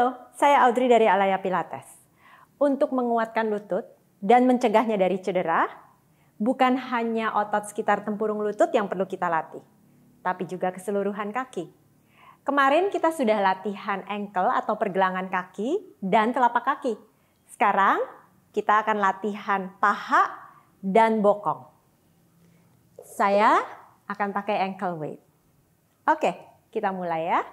Halo, saya Audrey dari Alaya Pilates. Untuk menguatkan lutut dan mencegahnya dari cedera, bukan hanya otot sekitar tempurung lutut yang perlu kita latih, tapi juga keseluruhan kaki. Kemarin kita sudah latihan ankle atau pergelangan kaki dan telapak kaki. Sekarang kita akan latihan paha dan bokong. Saya akan pakai ankle weight. Oke, kita mulai ya.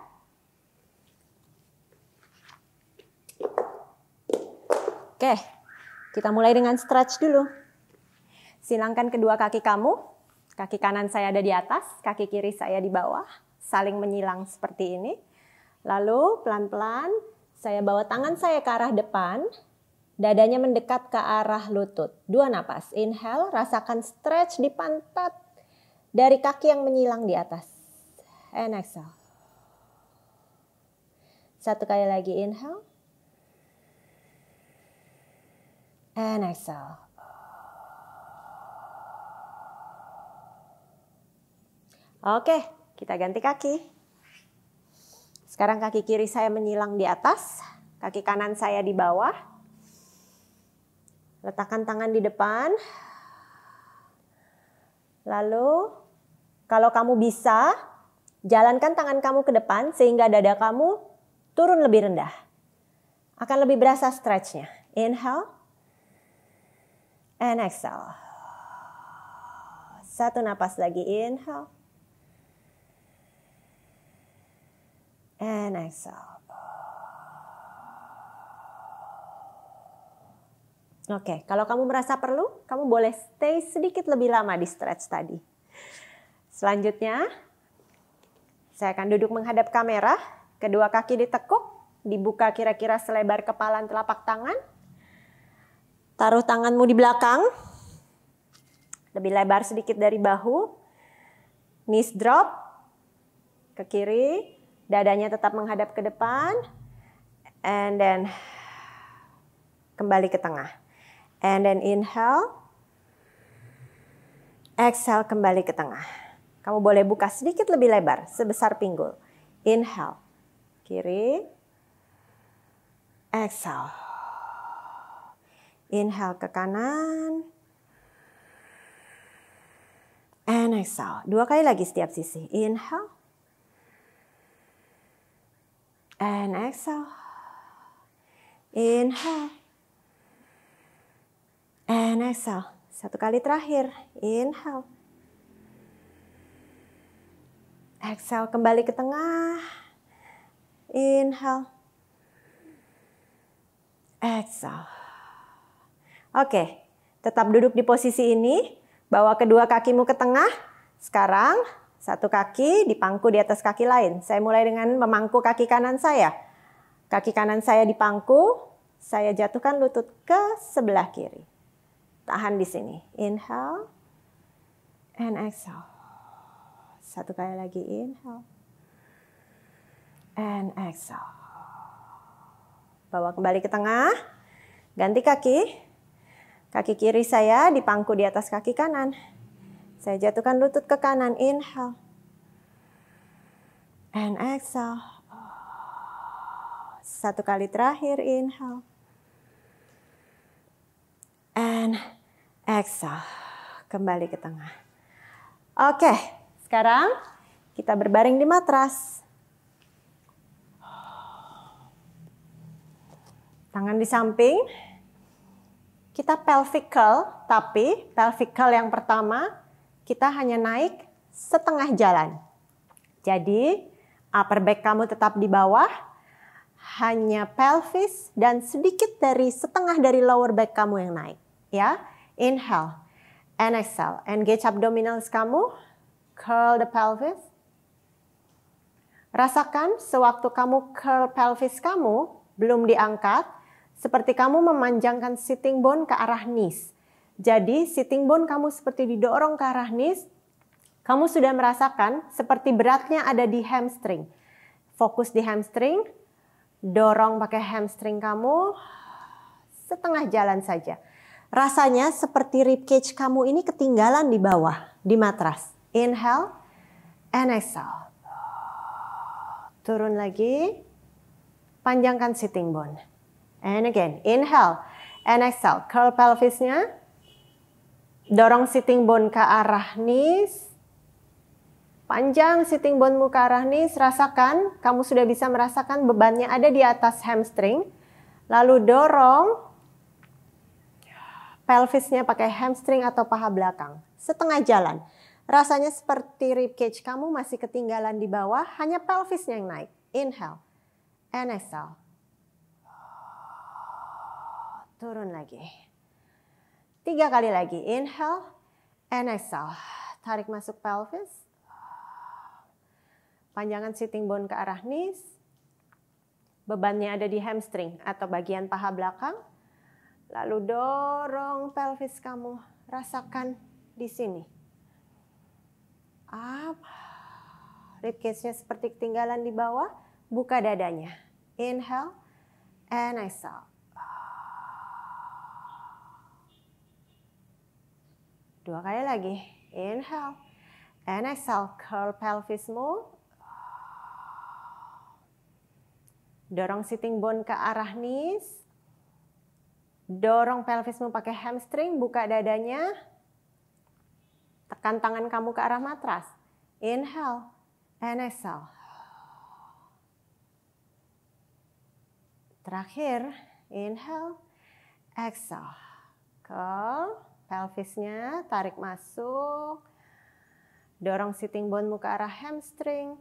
Oke, kita mulai dengan stretch dulu. Silangkan kedua kaki kamu. Kaki kanan saya ada di atas, kaki kiri saya di bawah. Saling menyilang seperti ini. Lalu pelan-pelan saya bawa tangan saya ke arah depan. Dadanya mendekat ke arah lutut. Dua napas. Inhale, rasakan stretch di pantat dari kaki yang menyilang di atas. And exhale. Satu kali lagi inhale. and exhale. Oke, kita ganti kaki. Sekarang kaki kiri saya menyilang di atas, kaki kanan saya di bawah. Letakkan tangan di depan. Lalu, kalau kamu bisa, jalankan tangan kamu ke depan sehingga dada kamu turun lebih rendah. Akan lebih berasa stretchnya. Inhale and exhale. Satu napas lagi, inhale. And exhale. Oke, okay, kalau kamu merasa perlu, kamu boleh stay sedikit lebih lama di stretch tadi. Selanjutnya, saya akan duduk menghadap kamera, kedua kaki ditekuk, dibuka kira-kira selebar kepalan telapak tangan, Taruh tanganmu di belakang. Lebih lebar sedikit dari bahu. Knees drop ke kiri. Dadanya tetap menghadap ke depan. And then kembali ke tengah. And then inhale. Exhale kembali ke tengah. Kamu boleh buka sedikit lebih lebar, sebesar pinggul. Inhale, kiri. Exhale. Inhale ke kanan. And exhale. Dua kali lagi setiap sisi. Inhale. And exhale. Inhale. And exhale. Satu kali terakhir. Inhale. Exhale kembali ke tengah. Inhale. Exhale. Oke, tetap duduk di posisi ini. Bawa kedua kakimu ke tengah. Sekarang satu kaki dipangku di atas kaki lain. Saya mulai dengan memangku kaki kanan saya. Kaki kanan saya dipangku, saya jatuhkan lutut ke sebelah kiri. Tahan di sini. Inhale and exhale. Satu kali lagi inhale and exhale. Bawa kembali ke tengah. Ganti kaki. Kaki kiri saya dipangku di atas kaki kanan. Saya jatuhkan lutut ke kanan. Inhale. And exhale. Satu kali terakhir. Inhale. And exhale. Kembali ke tengah. Oke, sekarang kita berbaring di matras. Tangan di samping kita pelvic curl, tapi pelvic curl yang pertama kita hanya naik setengah jalan. Jadi upper back kamu tetap di bawah, hanya pelvis dan sedikit dari setengah dari lower back kamu yang naik. Ya, inhale and exhale. Engage abdominals kamu, curl the pelvis. Rasakan sewaktu kamu curl pelvis kamu belum diangkat, seperti kamu memanjangkan sitting bone ke arah knees. Jadi sitting bone kamu seperti didorong ke arah knees, kamu sudah merasakan seperti beratnya ada di hamstring. Fokus di hamstring, dorong pakai hamstring kamu, setengah jalan saja. Rasanya seperti ribcage kamu ini ketinggalan di bawah, di matras. Inhale, and exhale. Turun lagi, panjangkan sitting bone. And again, inhale and exhale. Curl pelvisnya. Dorong sitting bone ke arah knees. Panjang sitting bone ke arah knees. Rasakan, kamu sudah bisa merasakan bebannya ada di atas hamstring. Lalu dorong pelvisnya pakai hamstring atau paha belakang. Setengah jalan. Rasanya seperti rib cage. kamu masih ketinggalan di bawah, hanya pelvisnya yang naik. Inhale and exhale turun lagi. Tiga kali lagi, inhale and exhale. Tarik masuk pelvis. Panjangan sitting bone ke arah knees. Bebannya ada di hamstring atau bagian paha belakang. Lalu dorong pelvis kamu, rasakan di sini. Up. Ribcage-nya seperti ketinggalan di bawah, buka dadanya. Inhale and exhale. Dua kali lagi. Inhale. And exhale. Curl pelvismu. Dorong sitting bone ke arah knees. Dorong pelvismu pakai hamstring. Buka dadanya. Tekan tangan kamu ke arah matras. Inhale. And exhale. Terakhir. Inhale. Exhale. Curl pelvisnya, tarik masuk, dorong sitting bone muka arah hamstring,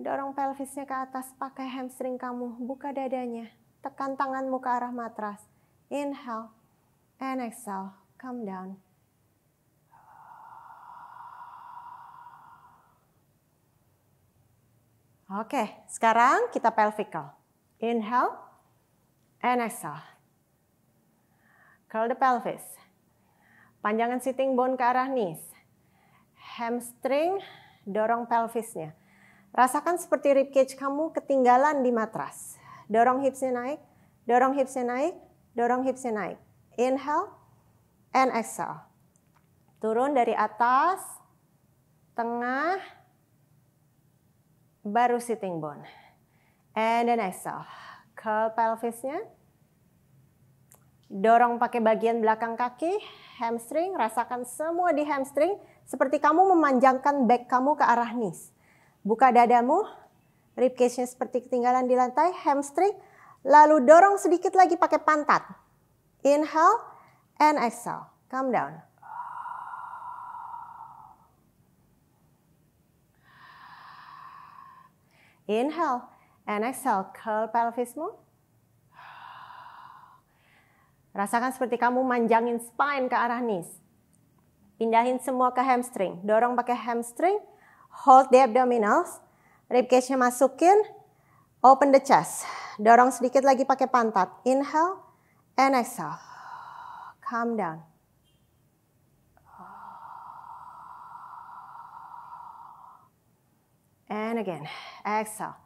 dorong pelvisnya ke atas pakai hamstring kamu, buka dadanya, tekan tanganmu ke arah matras, inhale, and exhale, come down. Oke, sekarang kita pelvical. Inhale, and exhale. Curl the pelvis. Panjangan sitting bone ke arah knees. Hamstring, dorong pelvisnya. Rasakan seperti rib cage kamu ketinggalan di matras. Dorong hipsnya naik, dorong hipsnya naik, dorong hipsnya naik. Inhale and exhale. Turun dari atas, tengah, baru sitting bone. And then exhale. Curl pelvisnya. Dorong pakai bagian belakang kaki, hamstring, rasakan semua di hamstring. Seperti kamu memanjangkan back kamu ke arah knees. Buka dadamu, ribcage-nya seperti ketinggalan di lantai, hamstring. Lalu dorong sedikit lagi pakai pantat. Inhale and exhale. Calm down. Inhale and exhale. Curl pelvismu. Rasakan seperti kamu manjangin spine ke arah knees. Pindahin semua ke hamstring. Dorong pakai hamstring. Hold the abdominals. Ribcage-nya masukin. Open the chest. Dorong sedikit lagi pakai pantat. Inhale and exhale. Calm down. And again, exhale.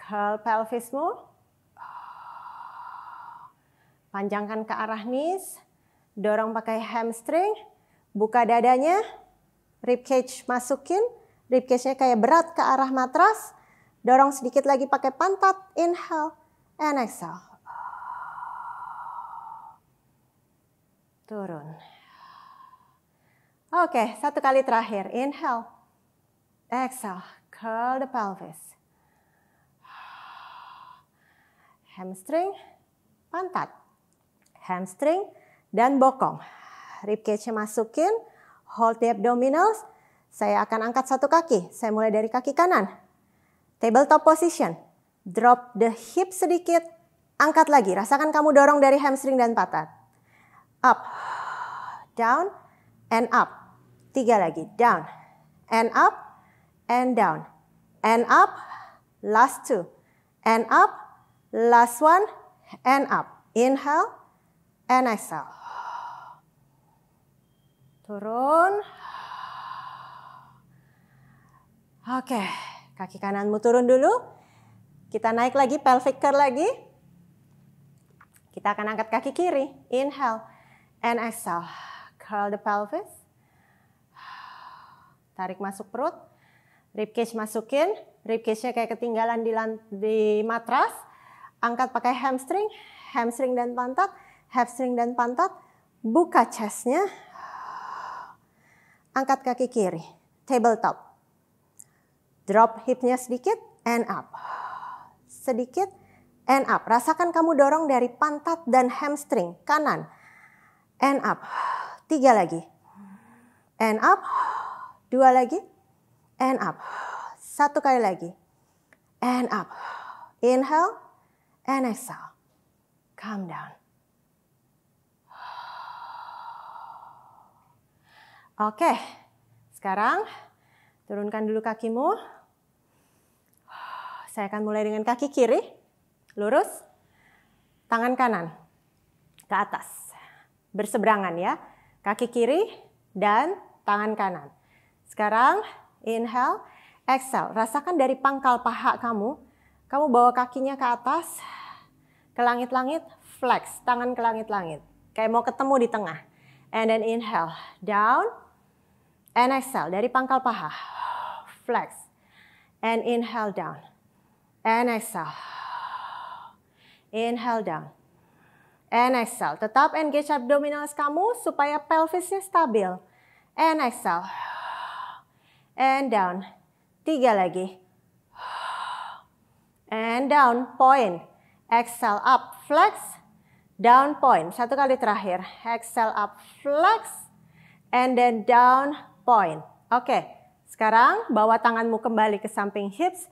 Curl pelvis more. Panjangkan ke arah knees, dorong pakai hamstring, buka dadanya, rib cage masukin, rib cage nya kayak berat ke arah matras, dorong sedikit lagi pakai pantat, inhale, and exhale. Turun. Oke, satu kali terakhir. Inhale, exhale, curl the pelvis. Hamstring, pantat hamstring, dan bokong. Ribcage masukin, hold the abdominals. Saya akan angkat satu kaki. Saya mulai dari kaki kanan. Tabletop position. Drop the hip sedikit. Angkat lagi. Rasakan kamu dorong dari hamstring dan patat. Up. Down. And up. Tiga lagi. Down. And up. And down. And up. Last two. And up. Last one. And up. Inhale and exhale. Turun. Oke, kaki kananmu turun dulu. Kita naik lagi, pelvic curl lagi. Kita akan angkat kaki kiri. Inhale and exhale. Curl the pelvis. Tarik masuk perut. Ribcage masukin. Ribcage-nya kayak ketinggalan di, di matras. Angkat pakai hamstring. Hamstring dan pantat hamstring dan pantat, buka chestnya, angkat kaki kiri, tabletop. Drop hipnya sedikit, and up. Sedikit, and up. Rasakan kamu dorong dari pantat dan hamstring, kanan. And up. Tiga lagi. And up. Dua lagi. And up. Satu kali lagi. And up. Inhale, and exhale. Calm down. Oke, sekarang turunkan dulu kakimu. Saya akan mulai dengan kaki kiri, lurus, tangan kanan ke atas, berseberangan ya. Kaki kiri dan tangan kanan. Sekarang inhale, exhale. Rasakan dari pangkal paha kamu, kamu bawa kakinya ke atas, ke langit-langit, flex, tangan ke langit-langit. Kayak mau ketemu di tengah. And then inhale, down, And exhale dari pangkal paha. Flex. And inhale down. And exhale. Inhale down. And exhale. Tetap engage abdominals kamu supaya pelvisnya stabil. And exhale. And down. Tiga lagi. And down. Point. Exhale up. Flex. Down point. Satu kali terakhir. Exhale up. Flex. And then down point. Oke, sekarang bawa tanganmu kembali ke samping hips,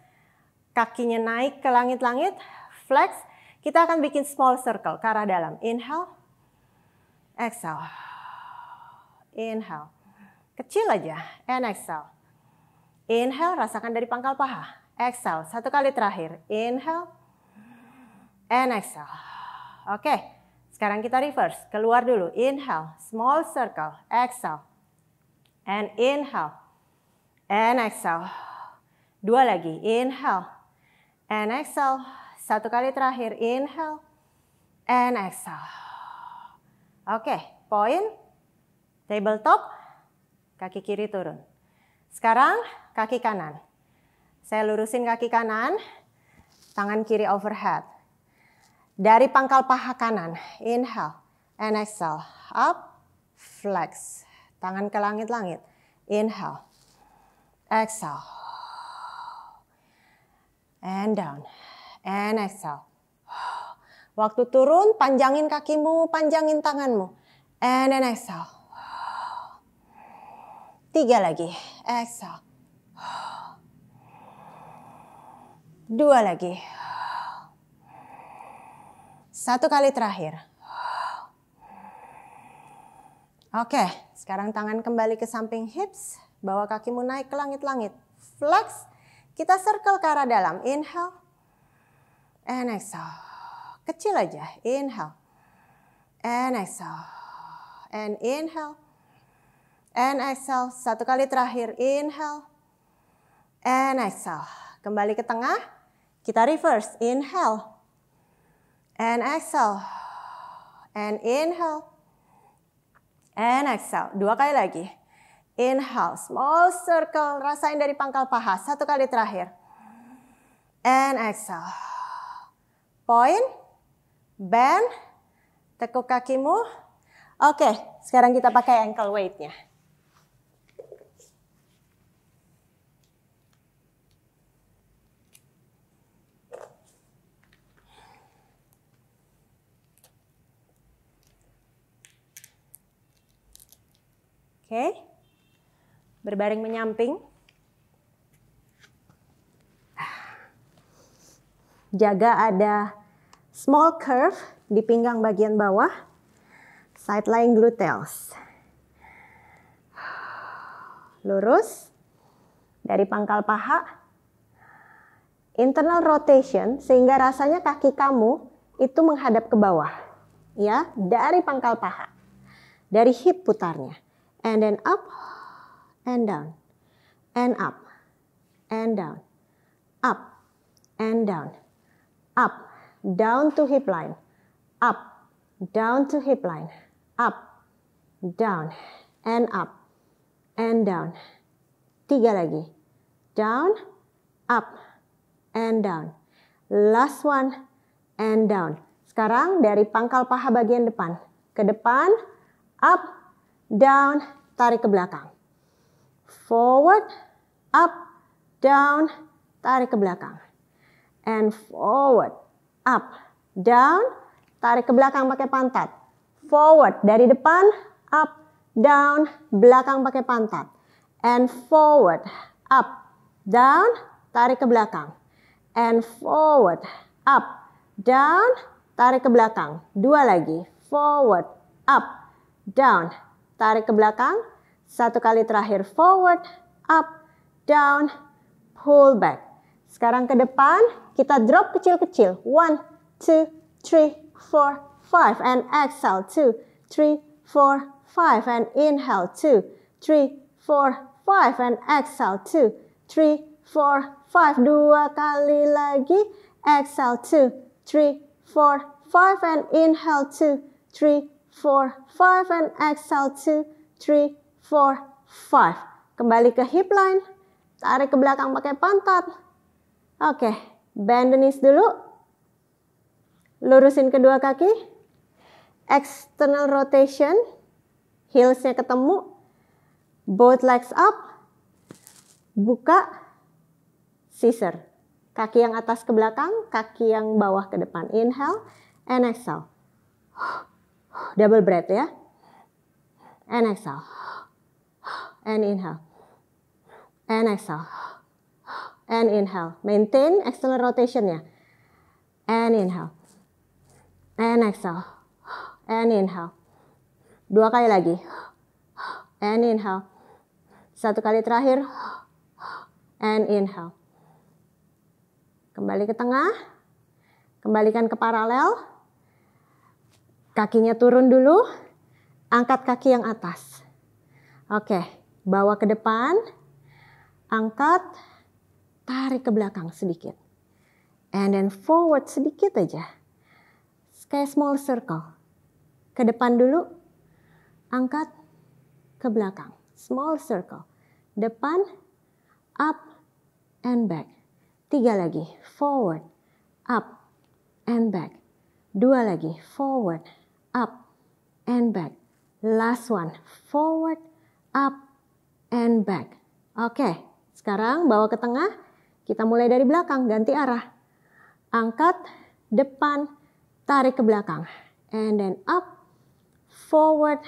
kakinya naik ke langit-langit, flex. Kita akan bikin small circle ke arah dalam. Inhale, exhale, inhale. Kecil aja, and exhale. Inhale, rasakan dari pangkal paha. Exhale, satu kali terakhir. Inhale, and exhale. Oke, sekarang kita reverse. Keluar dulu, inhale, small circle, exhale. And inhale. And exhale. Dua lagi. Inhale. And exhale. Satu kali terakhir. Inhale. And exhale. Oke. Okay. Point. Tabletop. Kaki kiri turun. Sekarang kaki kanan. Saya lurusin kaki kanan, tangan kiri overhead. Dari pangkal paha kanan, inhale and exhale, up, flex. Tangan ke langit-langit. Inhale. Exhale. And down. And exhale. Waktu turun, panjangin kakimu, panjangin tanganmu. And then exhale. Tiga lagi. Exhale. Dua lagi. Satu kali terakhir. Oke. Okay. Sekarang tangan kembali ke samping hips, bawa kakimu naik ke langit-langit. Flex, kita circle ke arah dalam. Inhale, and exhale. Kecil aja, inhale, and exhale. And inhale, and exhale. Satu kali terakhir, inhale, and exhale. Kembali ke tengah, kita reverse. Inhale, and exhale, and inhale, And exhale, dua kali lagi. Inhale, small circle, rasain dari pangkal paha, satu kali terakhir. And exhale. Point, bend, tekuk kakimu. Oke, sekarang kita pakai ankle weight-nya. Oke. Berbaring menyamping. Jaga ada small curve di pinggang bagian bawah. sideline lying gluteals. Lurus. Dari pangkal paha. Internal rotation sehingga rasanya kaki kamu itu menghadap ke bawah. Ya, dari pangkal paha. Dari hip putarnya and then up and down and up and down up and down up down to hip line up down to hip line up down and up and down tiga lagi down up and down last one and down sekarang dari pangkal paha bagian depan ke depan up down, tarik ke belakang. Forward, up, down, tarik ke belakang. And forward, up, down, tarik ke belakang pakai pantat. Forward, dari depan, up, down, belakang pakai pantat. And forward, up, down, tarik ke belakang. And forward, up, down, tarik ke belakang. Dua lagi, forward, up, down, Tarik ke belakang. Satu kali terakhir. Forward, up, down, pull back. Sekarang ke depan. Kita drop kecil-kecil. One, two, three, four, five. And exhale. Two, three, four, five. And inhale. Two, three, four, five. And exhale. Two, three, four, five. Dua kali lagi. Exhale. Two, three, four, five. And inhale. Two, three, 4, 5, and exhale 2, 3, 4, 5. Kembali ke hip line. Tarik ke belakang pakai pantat. Oke, bend the knees dulu. Lurusin kedua kaki. External rotation. Heelsnya ketemu. Both legs up. Buka. Scissor. Kaki yang atas ke belakang, kaki yang bawah ke depan. Inhale and exhale. Double breath ya. And exhale. And inhale. And exhale. And inhale. Maintain external rotation ya. And inhale. And exhale. And inhale. Dua kali lagi. And inhale. Satu kali terakhir. And inhale. Kembali ke tengah. Kembalikan ke paralel. Kakinya turun dulu, angkat kaki yang atas. Oke, bawa ke depan, angkat, tarik ke belakang sedikit. And then forward sedikit aja. Kayak small circle. Ke depan dulu, angkat ke belakang. Small circle. Depan, up, and back. Tiga lagi, forward, up, and back. Dua lagi, forward, up and back. Last one, forward, up and back. Oke, sekarang bawa ke tengah. Kita mulai dari belakang, ganti arah. Angkat, depan, tarik ke belakang. And then up, forward,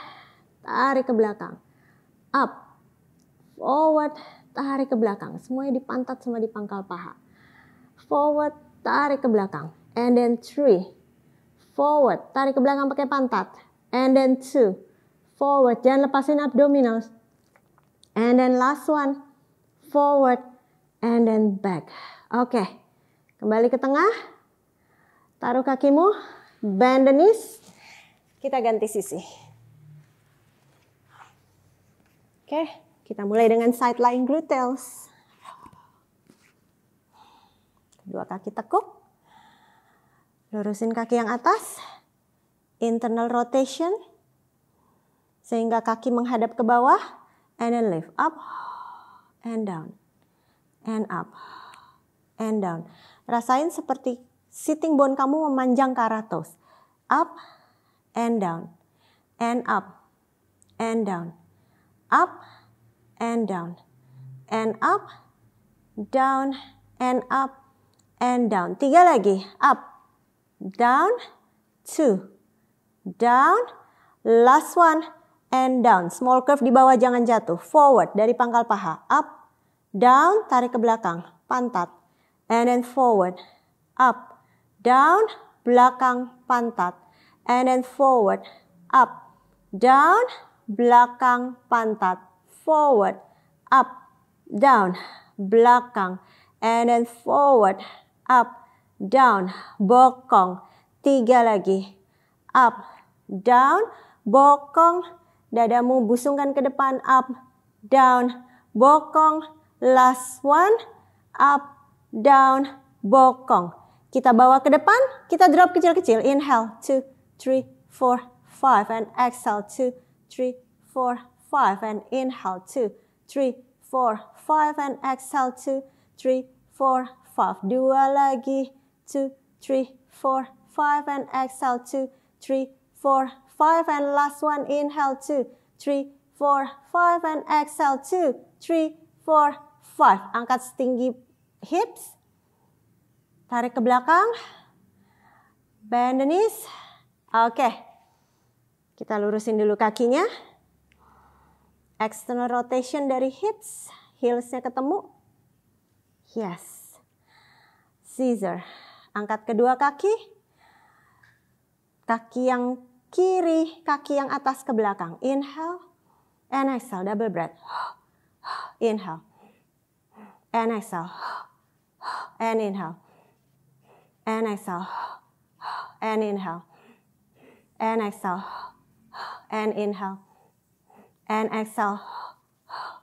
tarik ke belakang. Up, forward, tarik ke belakang. Semuanya di pantat, semua di pangkal paha. Forward, tarik ke belakang. And then three, forward, tarik ke belakang pakai pantat. And then two, forward, jangan lepasin abdominals. And then last one, forward, and then back. Oke, okay. kembali ke tengah. Taruh kakimu, bend the knees. Kita ganti sisi. Oke, okay. kita mulai dengan sideline gluteals. glutes. Dua kaki tekuk, Lurusin kaki yang atas. Internal rotation. Sehingga kaki menghadap ke bawah. And then lift up and down. And up and down. Rasain seperti sitting bone kamu memanjang ke arah toes. Up and down. And up and down. Up and down. And up, down, and up, and down. Tiga lagi. Up, down, two, down, last one, and down. Small curve di bawah jangan jatuh. Forward dari pangkal paha. Up, down, tarik ke belakang. Pantat. And then forward. Up, down, belakang, pantat. And then forward. Up, down, belakang, pantat. Forward. Up, down, belakang. And then forward. Up, down, bokong. Tiga lagi. Up, down, bokong. Dadamu busungkan ke depan. Up, down, bokong. Last one. Up, down, bokong. Kita bawa ke depan. Kita drop kecil-kecil. Inhale, two, three, four, five. And exhale, two, three, four, five. And inhale, two, three, four, five. And exhale, two, three, four, five. Dua lagi two, three, four, five, and exhale, two, three, four, five, and last one, inhale, two, three, four, five, and exhale, two, three, four, five. Angkat setinggi hips, tarik ke belakang, bend the knees. Oke, okay. kita lurusin dulu kakinya. External rotation dari hips, heelsnya ketemu. Yes, scissor. Angkat kedua kaki. Kaki yang kiri, kaki yang atas ke belakang. Inhale and exhale. Double breath. Inhale and exhale. And inhale. And exhale. And inhale. And exhale. And inhale. And exhale.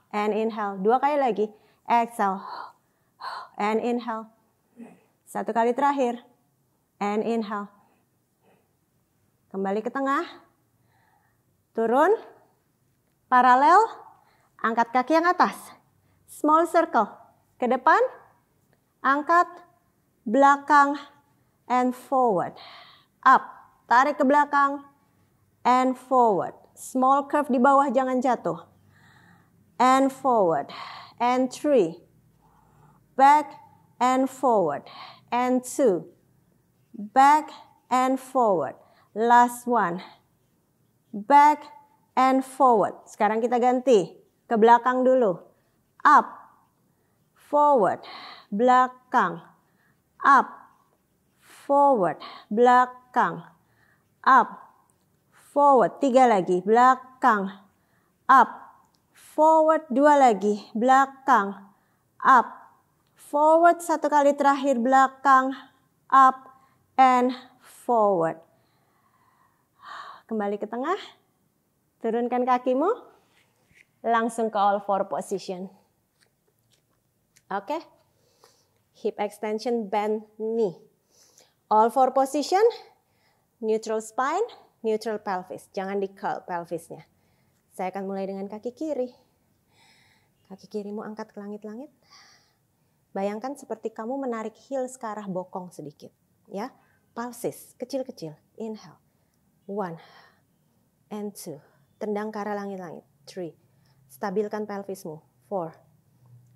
And inhale. Dua kali lagi. Exhale. And inhale. Satu kali terakhir. And inhale. Kembali ke tengah. Turun. Paralel. Angkat kaki yang atas. Small circle. Ke depan. Angkat. Belakang. And forward. Up. Tarik ke belakang. And forward. Small curve di bawah jangan jatuh. And forward. And three. Back and forward and two, back and forward. Last one, back and forward. Sekarang kita ganti ke belakang dulu. Up, forward, belakang. Up, forward, belakang. Up, forward, tiga lagi, belakang. Up, forward, dua lagi, belakang. Up, Forward satu kali terakhir belakang, up and forward. Kembali ke tengah, turunkan kakimu, langsung ke all four position. Oke, okay. hip extension, bend knee. All four position, neutral spine, neutral pelvis. Jangan di curl pelvisnya. Saya akan mulai dengan kaki kiri. Kaki kirimu angkat ke langit-langit. Bayangkan seperti kamu menarik heels ke arah bokong sedikit, ya. Pulses kecil-kecil. Inhale. One. And two. Tendang ke arah langit-langit. Three. Stabilkan pelvismu. Four.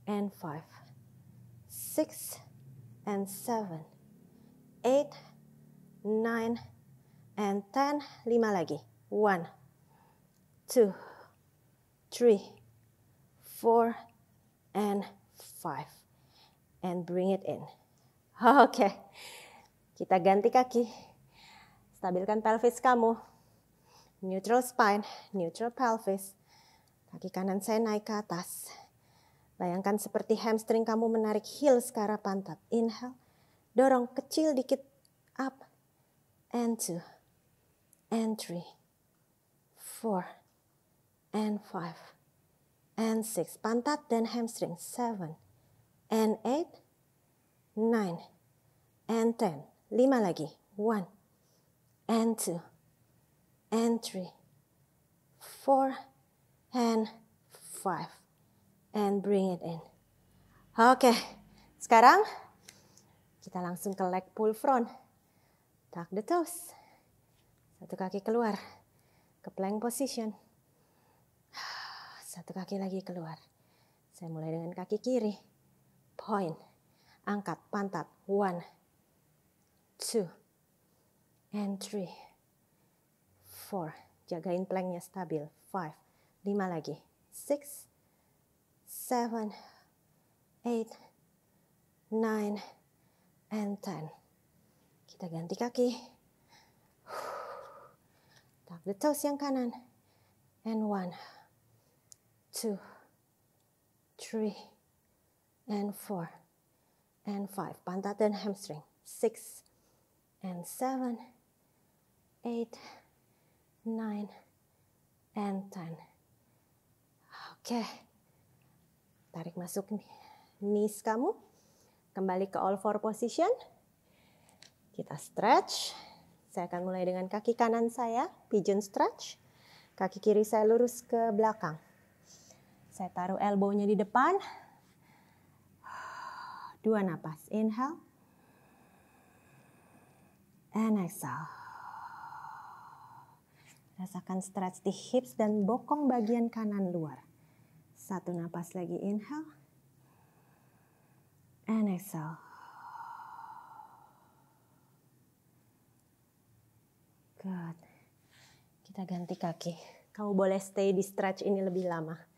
And five. Six. And seven. Eight. Nine. And ten. Lima lagi. One. Two. Three. Four. And five and bring it in. Oke, okay. kita ganti kaki. Stabilkan pelvis kamu. Neutral spine, neutral pelvis. Kaki kanan saya naik ke atas. Bayangkan seperti hamstring kamu menarik heels ke pantat. Inhale, dorong kecil dikit. Up, and two, and three, four, and five, and six. Pantat dan hamstring, seven, and 8, 9, and 10. 5 lagi. 1, and 2, and 3, 4, and 5. And bring it in. Oke, okay. sekarang kita langsung ke leg pull front. Tuck the toes. Satu kaki keluar. Ke plank position. Satu kaki lagi keluar. Saya mulai dengan kaki kiri point. Angkat pantat. One, two, and three, four. Jagain planknya stabil. Five, lima lagi. Six, seven, eight, nine, and ten. Kita ganti kaki. Tap the toes yang kanan. And one, two, three, and four and five. Pantat dan hamstring. Six and seven, eight, nine, and ten. Oke. Okay. Tarik masuk knees kamu. Kembali ke all four position. Kita stretch. Saya akan mulai dengan kaki kanan saya, pigeon stretch. Kaki kiri saya lurus ke belakang. Saya taruh elbownya di depan, Dua napas. Inhale. And exhale. Rasakan stretch di hips dan bokong bagian kanan luar. Satu napas lagi. Inhale. And exhale. Good. Kita ganti kaki. Kamu boleh stay di stretch ini lebih lama.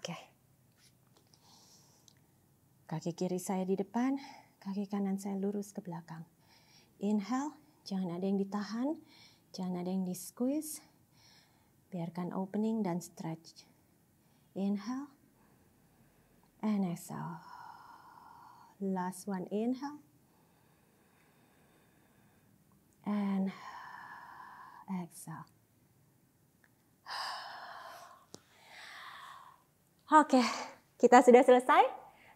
Okay. Kaki kiri saya di depan, kaki kanan saya lurus ke belakang. Inhale, jangan ada yang ditahan, jangan ada yang di-squeeze. Biarkan opening dan stretch. Inhale, and exhale. Last one, inhale. And exhale. Oke, okay, kita sudah selesai.